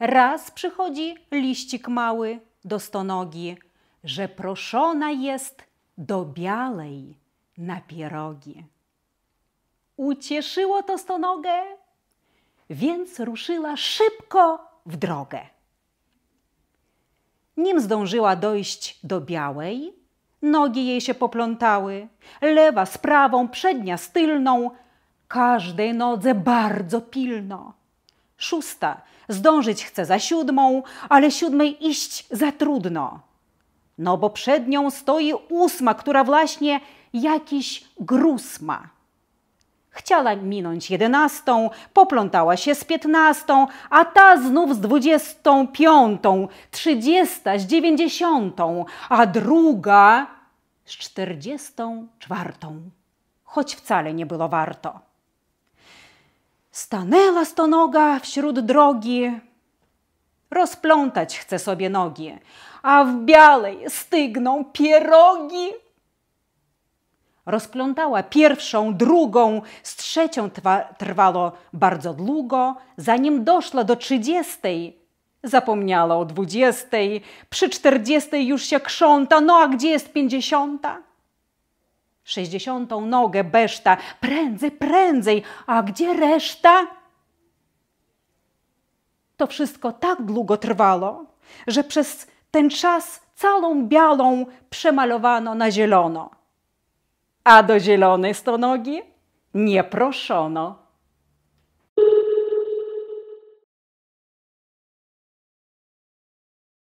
Raz przychodzi liścik mały do stonogi, że proszona jest do białej na pierogi. Ucieszyło to stonogę, więc ruszyła szybko w drogę. Nim zdążyła dojść do białej, nogi jej się poplątały, lewa z prawą, przednia z tylną, każdej nodze bardzo pilno – Szósta. Zdążyć chce za siódmą, ale siódmej iść za trudno. No bo przed nią stoi ósma, która właśnie jakiś gruz ma. Chciała minąć jedenastą, poplątała się z piętnastą, a ta znów z dwudziestą piątą, trzydziesta z dziewięćdziesiątą, a druga z czterdziestą czwartą, choć wcale nie było warto. Stanęła stonoga wśród drogi, rozplątać chce sobie nogi, a w białej stygną pierogi. Rozplątała pierwszą, drugą, z trzecią trwało bardzo długo, zanim doszła do trzydziestej. Zapomniała o dwudziestej, przy czterdziestej już się krząta, no a gdzie jest pięćdziesiąta? Sześćdziesiątą nogę beszta, prędzej, prędzej, a gdzie reszta? To wszystko tak długo trwało, że przez ten czas całą białą przemalowano na zielono. A do zielonej stonogi nie proszono.